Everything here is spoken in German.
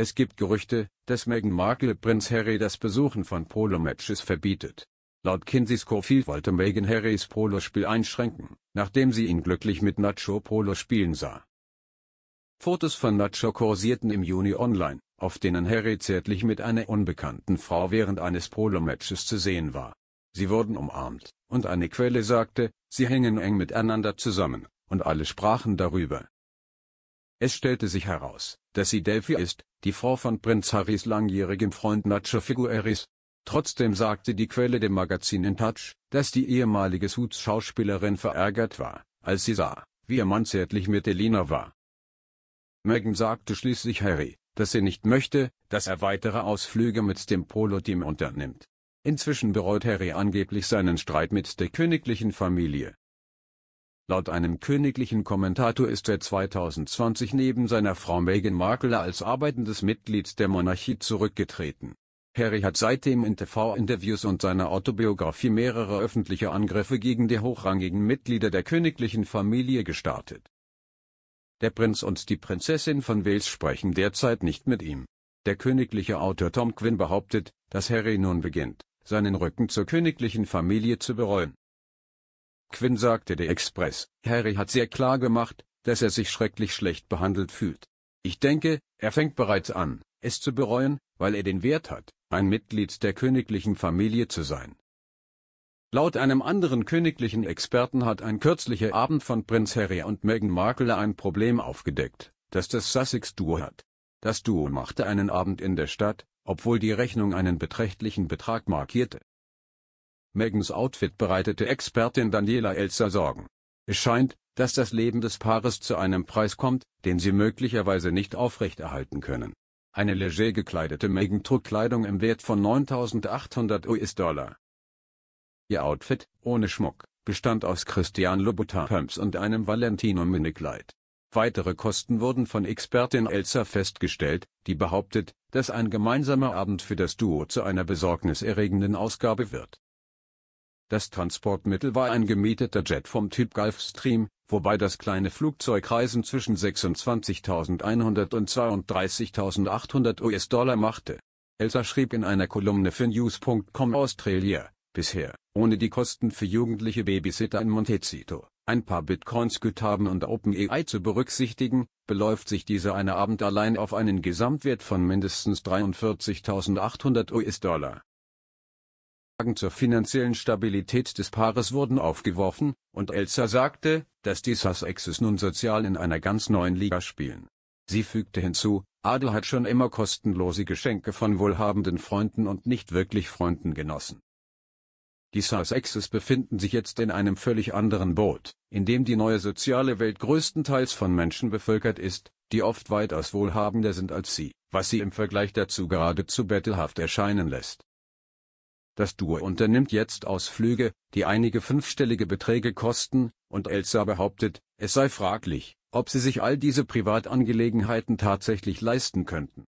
Es gibt Gerüchte, dass Meghan Markle Prinz Harry das Besuchen von Polo-Matches verbietet. Laut Kinsey Scofield wollte Meghan Harrys Polospiel einschränken, nachdem sie ihn glücklich mit Nacho Polo spielen sah. Fotos von Nacho kursierten im Juni online, auf denen Harry zärtlich mit einer unbekannten Frau während eines Polo-Matches zu sehen war. Sie wurden umarmt, und eine Quelle sagte, sie hängen eng miteinander zusammen, und alle sprachen darüber. Es stellte sich heraus, dass sie Delphi ist, die Frau von Prinz Harrys langjährigem Freund Nacho Figueres. Trotzdem sagte die Quelle dem Magazin In Touch, dass die ehemalige Suits-Schauspielerin verärgert war, als sie sah, wie ihr Mann zärtlich mit Elena war. Meghan sagte schließlich Harry, dass sie nicht möchte, dass er weitere Ausflüge mit dem Polo-Team unternimmt. Inzwischen bereut Harry angeblich seinen Streit mit der königlichen Familie. Laut einem königlichen Kommentator ist er 2020 neben seiner Frau Meghan Markle als arbeitendes Mitglied der Monarchie zurückgetreten. Harry hat seitdem in TV-Interviews und seiner Autobiografie mehrere öffentliche Angriffe gegen die hochrangigen Mitglieder der königlichen Familie gestartet. Der Prinz und die Prinzessin von Wales sprechen derzeit nicht mit ihm. Der königliche Autor Tom Quinn behauptet, dass Harry nun beginnt, seinen Rücken zur königlichen Familie zu bereuen. Quinn sagte der Express, Harry hat sehr klar gemacht, dass er sich schrecklich schlecht behandelt fühlt. Ich denke, er fängt bereits an, es zu bereuen, weil er den Wert hat, ein Mitglied der königlichen Familie zu sein. Laut einem anderen königlichen Experten hat ein kürzlicher Abend von Prinz Harry und Meghan Markle ein Problem aufgedeckt, das das Sussex-Duo hat. Das Duo machte einen Abend in der Stadt, obwohl die Rechnung einen beträchtlichen Betrag markierte. Megans Outfit bereitete Expertin Daniela Elzer Sorgen. Es scheint, dass das Leben des Paares zu einem Preis kommt, den sie möglicherweise nicht aufrechterhalten können. Eine leger gekleidete Megan trug Kleidung im Wert von 9.800 US-Dollar. Ihr Outfit, ohne Schmuck, bestand aus Christian Louboutin-Pumps und einem Valentino-Minikleid. Weitere Kosten wurden von Expertin Elsa festgestellt, die behauptet, dass ein gemeinsamer Abend für das Duo zu einer besorgniserregenden Ausgabe wird. Das Transportmittel war ein gemieteter Jet vom Typ Gulfstream, wobei das kleine Flugzeug Reisen zwischen 26.100 und 32.800 US-Dollar machte. Elsa schrieb in einer Kolumne für News.com Australia, bisher, ohne die Kosten für jugendliche Babysitter in Montecito, ein paar Bitcoins Guthaben und OpenAI zu berücksichtigen, beläuft sich diese eine Abend allein auf einen Gesamtwert von mindestens 43.800 US-Dollar. Fragen zur finanziellen Stabilität des Paares wurden aufgeworfen, und Elsa sagte, dass die Sussexes nun sozial in einer ganz neuen Liga spielen. Sie fügte hinzu, Adel hat schon immer kostenlose Geschenke von wohlhabenden Freunden und nicht wirklich Freunden genossen. Die Sussexes befinden sich jetzt in einem völlig anderen Boot, in dem die neue soziale Welt größtenteils von Menschen bevölkert ist, die oft weitaus wohlhabender sind als sie, was sie im Vergleich dazu geradezu bettelhaft erscheinen lässt. Das Duo unternimmt jetzt Ausflüge, die einige fünfstellige Beträge kosten, und Elsa behauptet, es sei fraglich, ob sie sich all diese Privatangelegenheiten tatsächlich leisten könnten